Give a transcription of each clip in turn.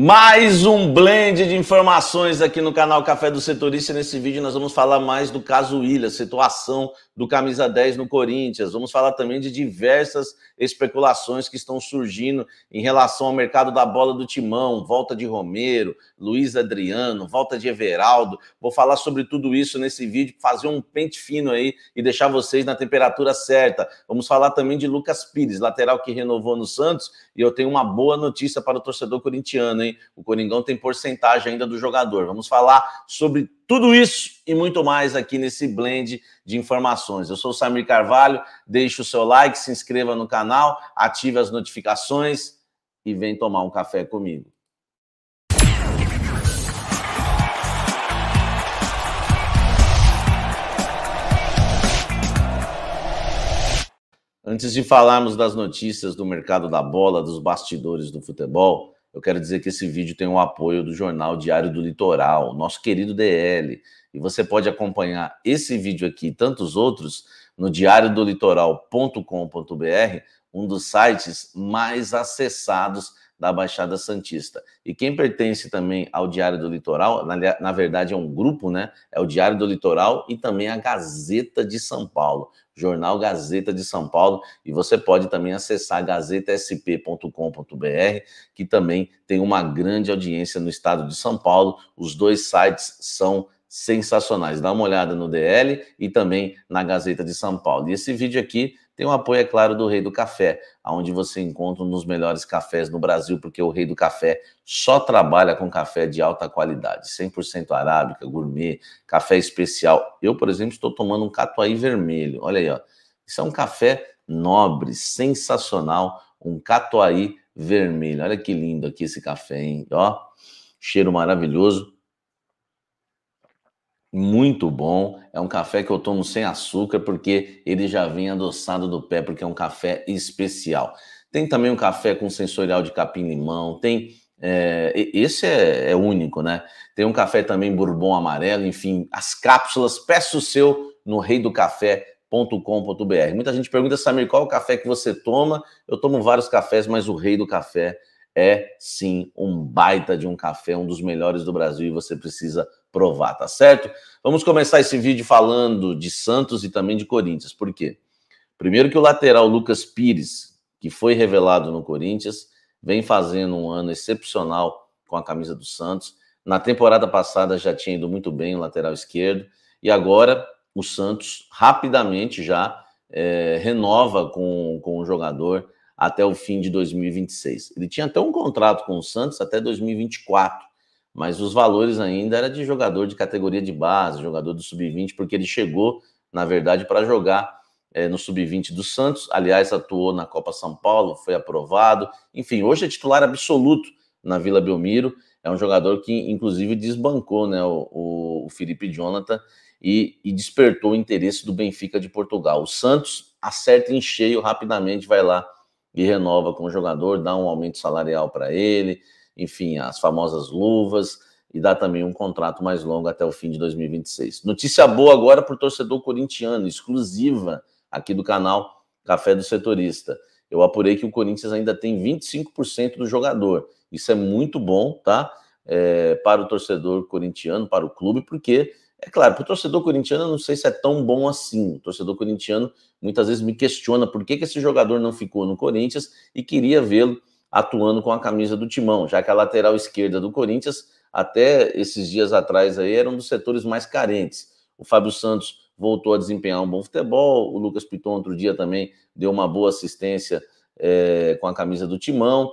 Mais um blend de informações aqui no canal Café do Setorista. Nesse vídeo nós vamos falar mais do caso Ilha, situação do camisa 10 no Corinthians. Vamos falar também de diversas especulações que estão surgindo em relação ao mercado da bola do Timão, volta de Romero, Luiz Adriano, volta de Everaldo. Vou falar sobre tudo isso nesse vídeo, fazer um pente fino aí e deixar vocês na temperatura certa. Vamos falar também de Lucas Pires, lateral que renovou no Santos, e eu tenho uma boa notícia para o torcedor corintiano, hein? o Coringão tem porcentagem ainda do jogador. Vamos falar sobre tudo isso e muito mais aqui nesse blend de informações. Eu sou o Samir Carvalho, deixe o seu like, se inscreva no canal, ative as notificações e vem tomar um café comigo. Antes de falarmos das notícias do mercado da bola, dos bastidores do futebol, eu quero dizer que esse vídeo tem o apoio do Jornal Diário do Litoral, nosso querido DL. E você pode acompanhar esse vídeo aqui e tantos outros no diariodolitoral.com.br, um dos sites mais acessados da Baixada Santista. E quem pertence também ao Diário do Litoral, na, na, verdade é um grupo, né? É o Diário do Litoral e também a Gazeta de São Paulo, Jornal Gazeta de São Paulo. E você pode também acessar gazetasp.com.br, que também tem uma grande audiência no estado de São Paulo. Os dois sites são sensacionais. Dá uma olhada no DL e também na Gazeta de São Paulo. E esse vídeo aqui tem o apoio, é claro, do Rei do Café, onde você encontra um dos melhores cafés no Brasil, porque o Rei do Café só trabalha com café de alta qualidade, 100% arábica, gourmet, café especial. Eu, por exemplo, estou tomando um catuai vermelho, olha aí, ó. Isso é um café nobre, sensacional, um catuai vermelho. Olha que lindo aqui esse café, hein? Ó, cheiro maravilhoso muito bom. É um café que eu tomo sem açúcar porque ele já vem adoçado do pé, porque é um café especial. Tem também um café com sensorial de capim-limão, tem. É, esse é, é, único, né? Tem um café também bourbon amarelo, enfim, as cápsulas, peça o seu no rei do café. Muita gente pergunta, Samir, qual é o café que você toma? Eu tomo vários cafés, mas o rei do café é sim um baita de um café, um dos melhores do Brasil e você precisa provar, tá certo? Vamos começar esse vídeo falando de Santos e também de Corinthians. Por quê? Primeiro que o lateral Lucas Pires, que foi revelado no Corinthians, vem fazendo um ano excepcional com a camisa do Santos. Na temporada passada já tinha ido muito bem o lateral esquerdo e agora o Santos rapidamente já é, renova com, com o jogador até o fim de 2026. Ele tinha até um contrato com o Santos até 2024, mas os valores ainda era de jogador de categoria de base, jogador do sub-20, porque ele chegou, na verdade, para jogar é, no sub-20 do Santos. Aliás, atuou na Copa São Paulo, foi aprovado. Enfim, hoje é titular absoluto na Vila Belmiro. É um jogador que, inclusive, desbancou né, o, o Felipe Jonathan e, e, despertou o interesse do Benfica de Portugal. O Santos acerta em cheio rapidamente, vai lá e renova com o jogador, dá um aumento salarial para ele, enfim, as famosas luvas e dá também um contrato mais longo até o fim de 2026. Notícia boa agora para o torcedor corintiano, exclusiva aqui do canal Café do Setorista. Eu apurei que o Corinthians ainda tem 25% do jogador. Isso é muito bom, tá? É, para o torcedor corintiano, para o clube, porque é claro, para o torcedor corintiano, eu não sei se é tão bom assim. O torcedor corintiano muitas vezes me questiona por que, que esse jogador não ficou no Corinthians e queria vê-lo atuando com a camisa do Timão, já que a lateral esquerda do Corinthians, até esses dias atrás, aí, era um dos setores mais carentes. O Fábio Santos voltou a desempenhar um bom futebol, o Lucas Piton, outro dia, também deu uma boa assistência é, com a camisa do Timão.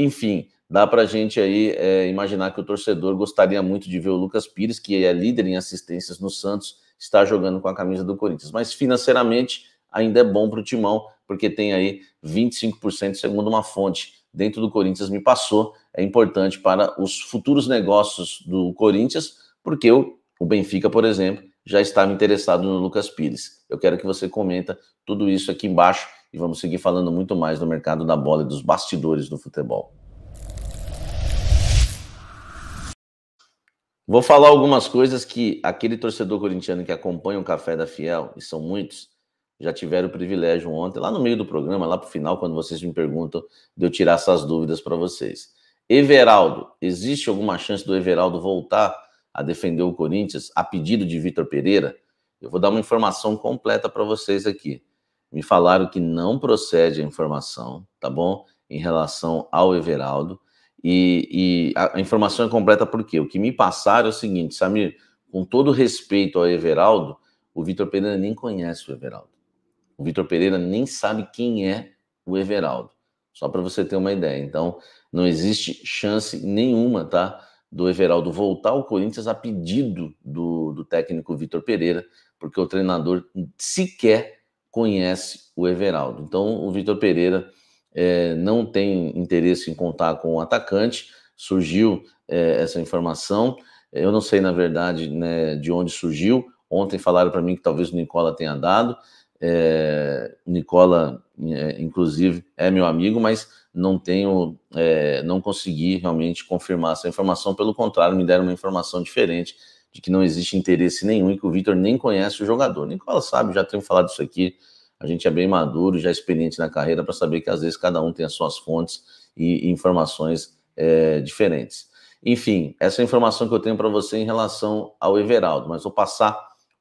Enfim, dá para a gente aí é, imaginar que o torcedor gostaria muito de ver o Lucas Pires, que é líder em assistências no Santos, estar jogando com a camisa do Corinthians. Mas financeiramente ainda é bom para o Timão, porque tem aí 25%, segundo uma fonte dentro do Corinthians me passou, é importante para os futuros negócios do Corinthians, porque o, o Benfica, por exemplo, já estava interessado no Lucas Pires. Eu quero que você comenta tudo isso aqui embaixo e vamos seguir falando muito mais do mercado da bola e dos bastidores do futebol. Vou falar algumas coisas que aquele torcedor corintiano que acompanha o Café da Fiel, e são muitos, já tiveram o privilégio ontem, lá no meio do programa, lá pro final, quando vocês me perguntam, de eu tirar essas dúvidas para vocês. Everaldo, existe alguma chance do Everaldo voltar a defender o Corinthians a pedido de Vitor Pereira? Eu vou dar uma informação completa para vocês aqui. Me falaram que não procede a informação, tá bom? Em relação ao Everaldo. E, e a informação é completa porque o que me passaram é o seguinte, Samir, com todo respeito ao Everaldo, o Vitor Pereira nem conhece o Everaldo. O Vitor Pereira nem sabe quem é o Everaldo. Só para você ter uma ideia. Então, não existe chance nenhuma, tá? Do Everaldo voltar ao Corinthians a pedido do, do técnico Vitor Pereira, porque o treinador sequer conhece o Everaldo. Então, o Vitor Pereira é, não tem interesse em contar com o atacante. Surgiu é, essa informação. Eu não sei, na verdade, né, de onde surgiu. Ontem falaram para mim que talvez o Nicola tenha dado. É, Nicola, é, inclusive, é meu amigo, mas não tenho, é, não consegui realmente confirmar essa informação. Pelo contrário, me deram uma informação diferente de que não existe interesse nenhum e que o Vitor nem conhece o jogador. Nicola sabe, já tenho falado isso aqui a gente é bem maduro, já é experiente na carreira, para saber que às vezes cada um tem as suas fontes e, informações é, diferentes. Enfim, essa é a informação que eu tenho para você em relação ao Everaldo, mas vou passar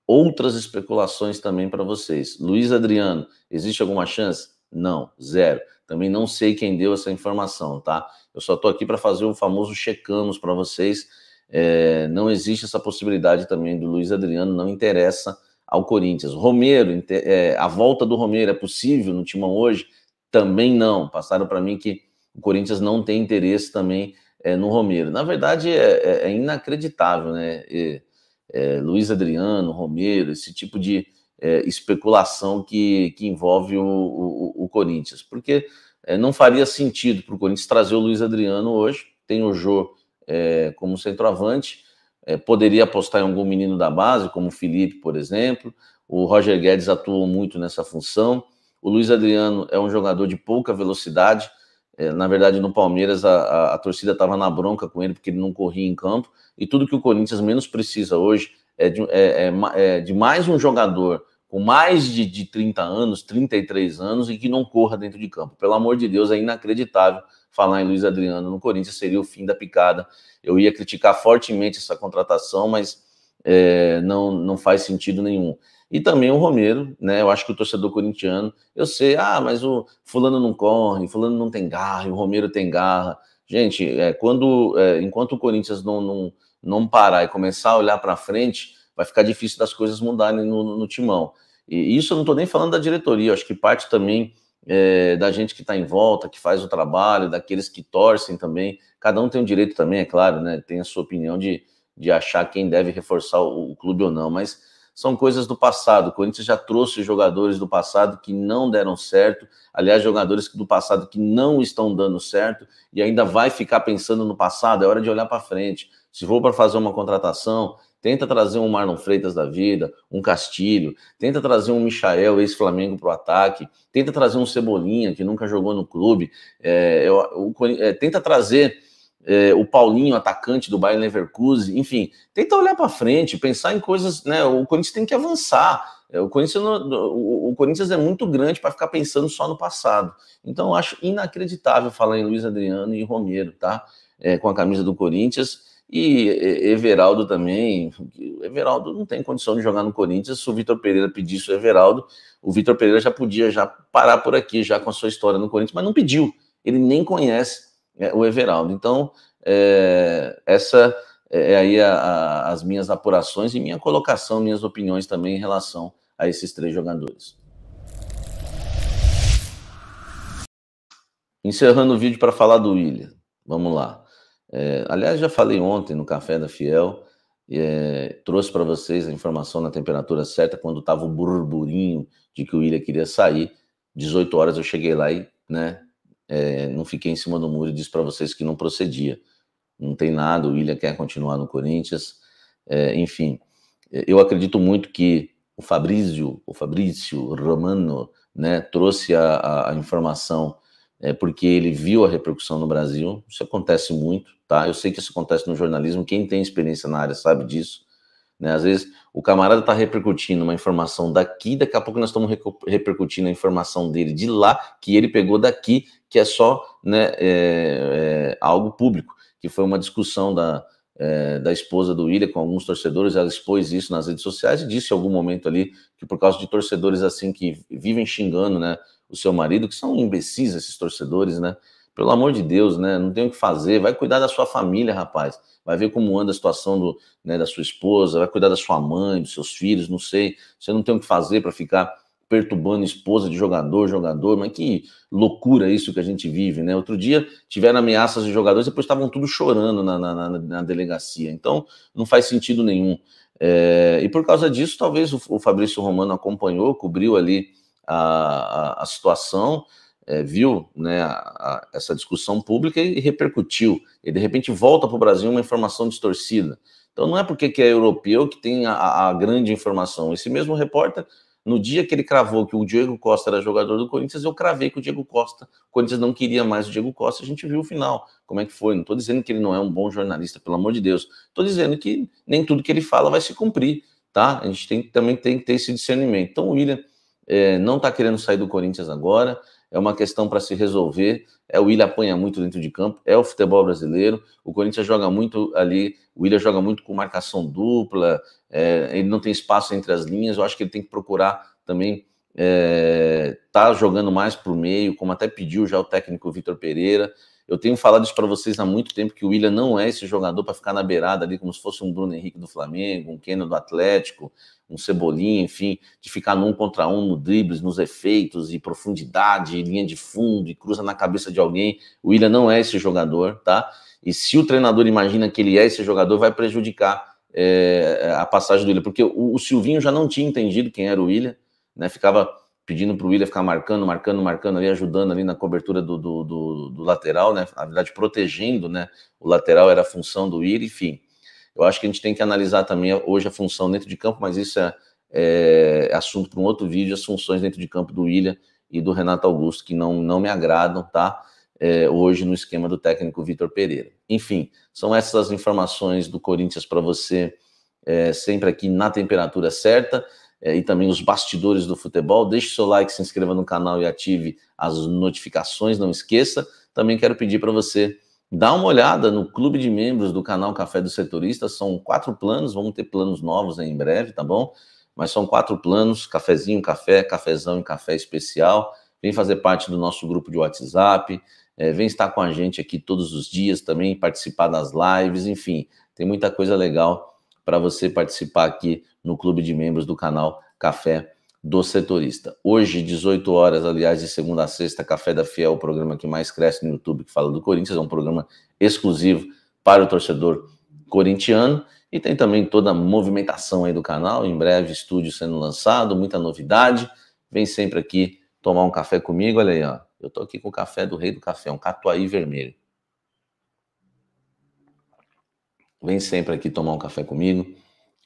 outras especulações também para vocês. Luiz Adriano, existe alguma chance? Não, zero. Também não sei quem deu essa informação, tá? Eu só estou aqui para fazer o famoso checamos para vocês. É, não existe essa possibilidade também do Luiz Adriano, não interessa ao Corinthians. Romero, é, a volta do Romero é possível no Timão hoje? Também não. Passaram para mim que o Corinthians não tem interesse também é, no Romero. Na verdade, é, é, é inacreditável, né? É, Luiz Adriano, Romero, esse tipo de é, especulação que, que envolve o, o, o Corinthians. Porque não faria sentido para o Corinthians trazer o Luiz Adriano hoje, tem o Jô como centroavante, é, poderia apostar em algum menino da base, como o Felipe, por exemplo. O Roger Guedes atuou muito nessa função. O Luiz Adriano é um jogador de pouca velocidade. É, na verdade, no Palmeiras, a, a, a torcida estava na bronca com ele porque ele não corria em campo. E tudo que o Corinthians menos precisa hoje é de, é, é, é de mais um jogador com mais de, de 30 anos, 33 anos, e que não corra dentro de campo. Pelo amor de Deus, é inacreditável falar em Luiz Adriano no Corinthians, seria o fim da picada. Eu ia criticar fortemente essa contratação, mas é, não, não faz sentido nenhum. E também o Romero, né? Eu acho que o torcedor corintiano, eu sei, ah, mas o fulano não corre, fulano não tem garra, o Romero tem garra. Gente, é, quando é, enquanto o Corinthians não, não, não parar e começar a olhar para frente, vai ficar difícil das coisas mudarem no, no timão. E isso eu não estou nem falando da diretoria, acho que parte também é, da gente que está em volta, que faz o trabalho, daqueles que torcem também. Cada um tem o direito também, é claro, né? Tem a sua opinião de, de achar quem deve reforçar o, o clube ou não, mas são coisas do passado. O Corinthians já trouxe jogadores do passado que não deram certo, aliás, jogadores do passado que não estão dando certo e ainda vai ficar pensando no passado, é hora de olhar para frente. Se for para fazer uma contratação, tenta trazer um Marlon Freitas da vida, um Castilho, tenta trazer um Michael, ex-Flamengo, para o ataque, tenta trazer um Cebolinha, que nunca jogou no clube, é, eu, eu, é, tenta trazer é, o Paulinho, atacante do Bayern Leverkusen, enfim, tenta olhar para frente, pensar em coisas, né? O Corinthians tem que avançar. É, o Corinthians, o, o Corinthians é muito grande para ficar pensando só no passado. Então, eu acho inacreditável falar em Luiz Adriano e Romero, tá? É, com a camisa do Corinthians e Everaldo também, o Everaldo não tem condição de jogar no Corinthians, se o Vitor Pereira pedisse o Everaldo, o Vitor Pereira já podia já parar por aqui, já com a sua história no Corinthians, mas não pediu, ele nem conhece é, o Everaldo. Então, é, essa é, é aí a, a, as minhas apurações e minha colocação, minhas opiniões também em relação a esses três jogadores. Encerrando o vídeo para falar do William. Vamos lá. É, aliás, já falei ontem no Café da Fiel, é, trouxe para vocês a informação na temperatura certa, quando estava o burburinho de que o William queria sair. 18 horas eu cheguei lá e né, é, não fiquei em cima do muro e disse para vocês que não procedia. Não tem nada, o William quer continuar no Corinthians. É, enfim, é, eu acredito muito que o Fabrício, o Fabrício Romano, né, trouxe a, a informação é, porque ele viu a repercussão no Brasil. Isso acontece muito, tá? Eu sei que isso acontece no jornalismo, quem tem experiência na área sabe disso. Né? Às vezes o camarada está repercutindo uma informação daqui, daqui a pouco nós estamos repercutindo a informação dele de lá, que ele pegou daqui, que é só né, é, é, algo público, que foi uma discussão da, é, da esposa do William com alguns torcedores, ela expôs isso nas redes sociais e disse em algum momento ali que por causa de torcedores assim que vivem xingando, né, o seu marido, que são imbecis esses torcedores, né? Pelo amor de Deus, né? Não tem o que fazer. Vai cuidar da sua família, rapaz. Vai ver como anda a situação do, né, da sua esposa, vai cuidar da sua mãe, dos seus filhos, não sei. Você não tem o que fazer para ficar perturbando esposa de jogador, jogador, mas que loucura isso que a gente vive, né? Outro dia tiveram ameaças de jogadores, e depois estavam tudo chorando na, na, na, na delegacia. Então, não faz sentido nenhum. É, e por causa disso, talvez o, o Fabrício Romano acompanhou, cobriu ali a, a, situação, é, viu né, a, essa discussão pública e repercutiu. E de repente volta para o Brasil uma informação distorcida. Então não é porque que é europeu que tem a grande informação. Esse mesmo repórter no dia que ele cravou que o Diego Costa era jogador do Corinthians, eu cravei que o Diego Costa, o Corinthians não queria mais o Diego Costa, a gente viu o final, como é que foi. Não estou dizendo que ele não é um bom jornalista, pelo amor de Deus. Estou dizendo que nem tudo que ele fala vai se cumprir, tá? A gente tem, também tem que ter esse discernimento. Então, William é, não está querendo sair do Corinthians agora, é uma questão para se resolver. É, o Willian apanha muito dentro de campo, é o futebol brasileiro. O Corinthians joga muito ali, o Willian joga muito com marcação dupla, é, ele não tem espaço entre as linhas. Eu acho que ele tem que procurar também estar é, tá jogando mais para o meio, como até pediu já o técnico Vitor Pereira. Eu tenho falado isso para vocês há muito tempo que o William não é esse jogador para ficar na beirada ali como se fosse um Bruno Henrique do Flamengo, um Keno do Atlético, um Cebolinha, enfim, de ficar num contra um no dribles, nos efeitos e profundidade, e linha de fundo e cruza na cabeça de alguém. O William não é esse jogador, tá? E se o treinador imagina que ele é esse jogador, vai prejudicar é, a passagem do William, porque o, o Silvinho já não tinha entendido quem era o William, né? Ficava pedindo para o William ficar marcando, marcando, marcando ali, ajudando ali na cobertura do, do, do, do lateral, né? Na verdade, protegendo, né? O lateral era a função do William, enfim. Eu acho que a gente tem que analisar também hoje a função dentro de campo, mas isso é, é assunto para um outro vídeo, as funções dentro de campo do William e do Renato Augusto, que não, não me agradam, tá? É, hoje no esquema do técnico Vitor Pereira. Enfim, são essas as informações do Corinthians para você, é, sempre aqui na temperatura certa é, e também os bastidores do futebol. Deixe seu like, se inscreva no canal e ative as notificações, não esqueça. Também quero pedir para você dar uma olhada no clube de membros do canal Café do Setorista. São quatro planos, vamos ter planos novos em breve, tá bom? Mas são quatro planos: cafezinho, café, cafezão e café especial. Vem fazer parte do nosso grupo de WhatsApp, é, vem estar com a gente aqui todos os dias também, participar das lives, enfim, tem muita coisa legal para você participar aqui no clube de membros do canal Café do Setorista. Hoje, 18 horas, aliás, de segunda a sexta, Café da Fiel, o programa que mais cresce no YouTube, que fala do Corinthians, é um programa exclusivo para o torcedor corintiano. E tem também toda a movimentação aí do canal, em breve estúdio sendo lançado, muita novidade. Vem sempre aqui tomar um café comigo, olha aí, ó. Eu tô aqui com o café do Rei do Café, um catuai vermelho. Vem sempre aqui tomar um café comigo.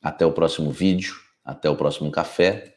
Até o próximo vídeo, até o próximo café